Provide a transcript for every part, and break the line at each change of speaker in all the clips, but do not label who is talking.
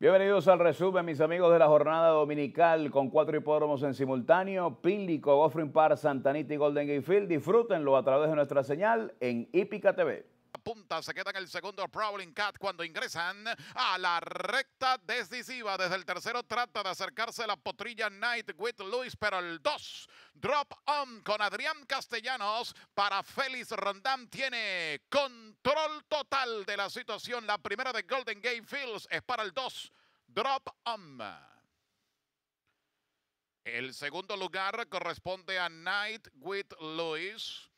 Bienvenidos al resumen, mis amigos de la jornada dominical con cuatro hipódromos en simultáneo, Pílico, Goffrin Park, Santanita y Golden Gate Field. Disfrútenlo a través de nuestra señal en Hípica TV. Punta se queda en el segundo Prowling Cat cuando ingresan a la recta decisiva. Desde el tercero trata de acercarse a la potrilla Night with Luis, pero el 2 drop on con Adrián Castellanos para Félix Rondán tiene control total de la situación. La primera de Golden Gate Fields es para el 2, Drop On. El segundo lugar corresponde a Night with Lewis.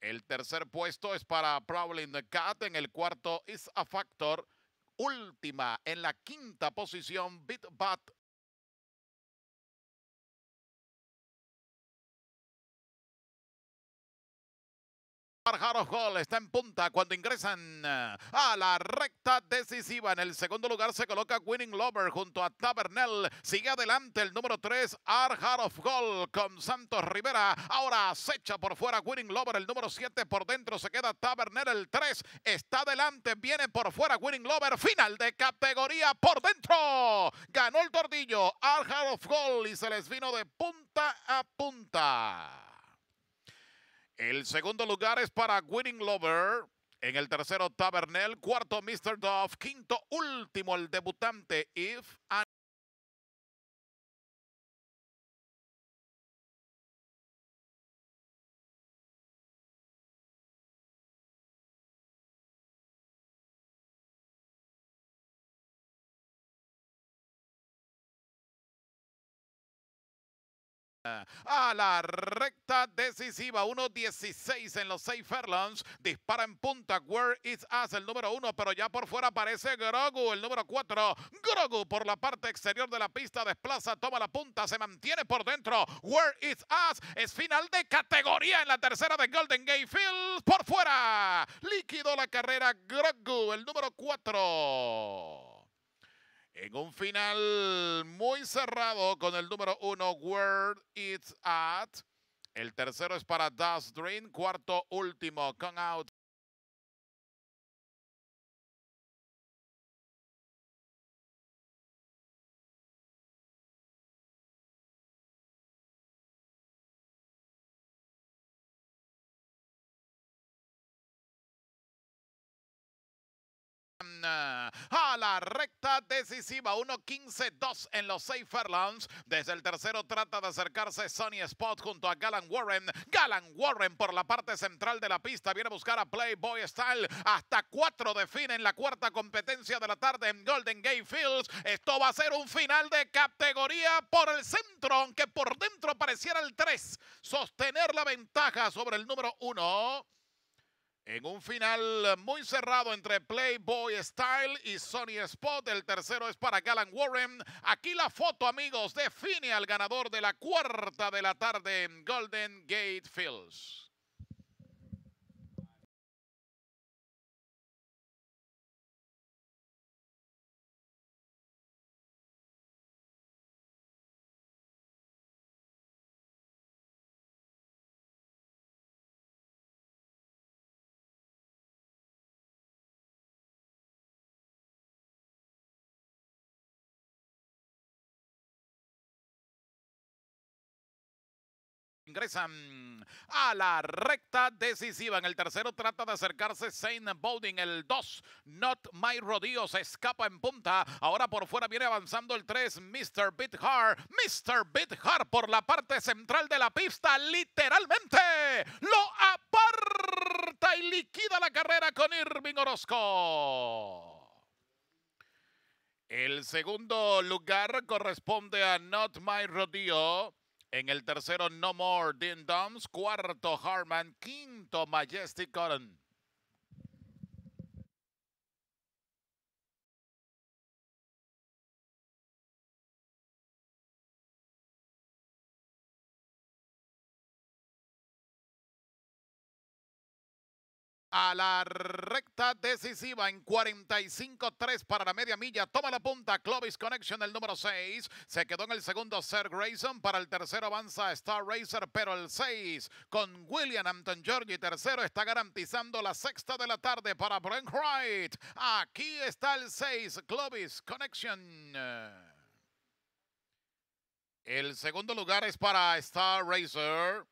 El tercer puesto es para Prowling the Cat. En el cuarto, Is a Factor. Última, en la quinta posición, Bit Bat of Gol está en punta cuando ingresan eh, a la recta decisiva. En el segundo lugar se coloca Winning Lover junto a Tabernel. Sigue adelante el número 3, of Gol con Santos Rivera. Ahora acecha por fuera Winning Lover. El número 7 por dentro se queda Tabernel. El 3 está adelante. Viene por fuera Winning Lover. Final de categoría por dentro. Ganó el tordillo of Gol y se les vino de punta a punta. El segundo lugar es para Winning Lover. En el tercero, Tabernel. Cuarto, Mr. Dove. Quinto, último, el debutante If A la recta decisiva, 1.16 en los 6 Fairlands. Dispara en punta. Where is Us, el número 1, pero ya por fuera aparece Grogu, el número 4. Grogu por la parte exterior de la pista desplaza, toma la punta, se mantiene por dentro. Where is Us es final de categoría en la tercera de Golden Gate Field. Por fuera, líquido la carrera Grogu, el número 4 en un final muy cerrado con el número uno, Where It's At. El tercero es para Dust Dream, cuarto último, Come Out a la recta decisiva. 15 2 en los 6 Desde el tercero trata de acercarse Sonny Spot junto a Galan Warren. Galan Warren por la parte central de la pista viene a buscar a Playboy Style. Hasta cuatro define en la cuarta competencia de la tarde en Golden Gate Fields. Esto va a ser un final de categoría por el centro, aunque por dentro pareciera el 3. Sostener la ventaja sobre el número 1. En un final muy cerrado entre Playboy Style y Sony Spot. El tercero es para Galan Warren. Aquí la foto, amigos, define al ganador de la cuarta de la tarde en Golden Gate Fields. ingresan a la recta decisiva. En el tercero trata de acercarse Saint Bowding. El 2, Not My Rodeo, se escapa en punta. Ahora por fuera viene avanzando el 3, Mr. Bit Mr. Bit por la parte central de la pista, literalmente lo aparta y liquida la carrera con Irving Orozco. El segundo lugar corresponde a Not My Rodeo. En el tercero, No More Din Doms. Cuarto, Harman. Quinto, Majestic Cotton. a la recta decisiva en 45-3 para la media milla. Toma la punta, Clovis Connection, el número 6. Se quedó en el segundo Sir Grayson. Para el tercero avanza Star Racer, pero el 6 con William Anton y Tercero está garantizando la sexta de la tarde para Brent Wright. Aquí está el 6, Clovis Connection. El segundo lugar es para Star Racer.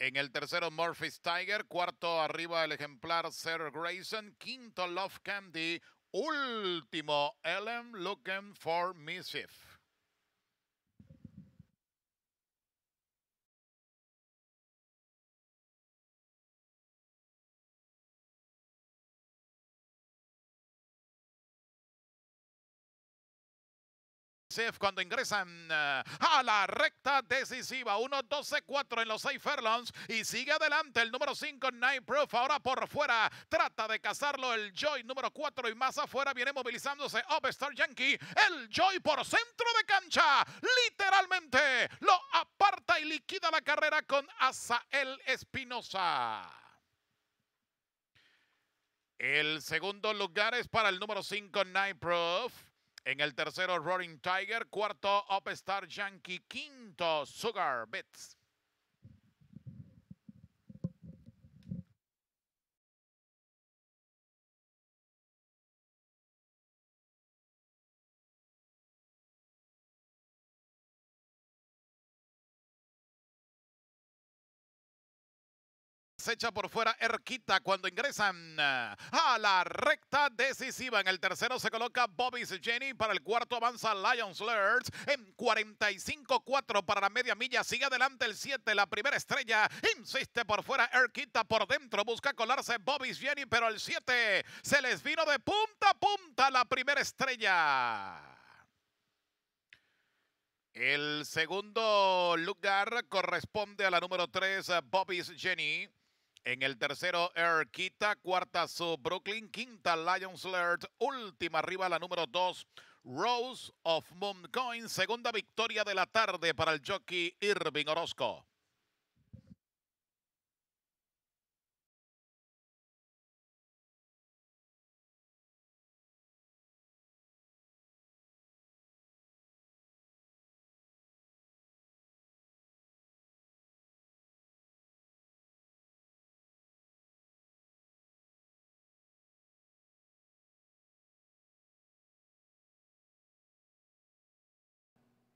En el tercero, Murphy's Tiger. Cuarto, arriba el ejemplar Sir Grayson. Quinto, Love Candy. Último, Ellen Looking for Missive. cuando ingresan eh, a la recta decisiva. 1-12-4 en los 6 furlongs y sigue adelante el número 5, Night Proof. Ahora por fuera trata de cazarlo el Joy número 4 y más afuera viene movilizándose Upstar Yankee. El Joy por centro de cancha. Literalmente lo aparta y liquida la carrera con Asael Espinosa. El segundo lugar es para el número 5, Night Proof. En el tercero, Roaring Tiger. Cuarto, Upstart Yankee. Quinto, Sugar Bits. se echa por fuera Erquita cuando ingresan eh, a la recta decisiva. En el tercero se coloca Bobby's Jenny. Para el cuarto avanza Lions Lurts en 45-4 para la media milla. Sigue adelante el 7, la primera estrella. Insiste por fuera Erquita por dentro. Busca colarse Bobby's Jenny, pero el 7 se les vino de punta a punta la primera estrella. El segundo lugar corresponde a la número 3, Bobby's Jenny. En el tercero, Erquita. Cuarta, su Brooklyn. Quinta, Lions Laird. Última arriba, la número dos, Rose of Coin. Segunda victoria de la tarde para el jockey Irving Orozco.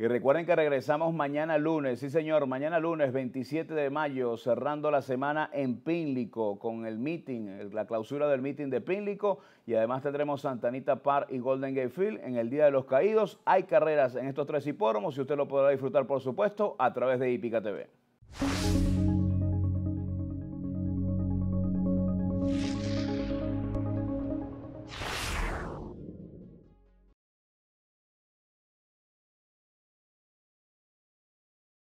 Y recuerden que regresamos mañana lunes, sí señor, mañana lunes 27 de mayo, cerrando la semana en Pínlico con el meeting, la clausura del meeting de Pínlico y además tendremos Santanita Park y Golden Gate Field en el Día de los Caídos. Hay carreras en estos tres hipódromos y usted lo podrá disfrutar por supuesto a través de Hípica TV.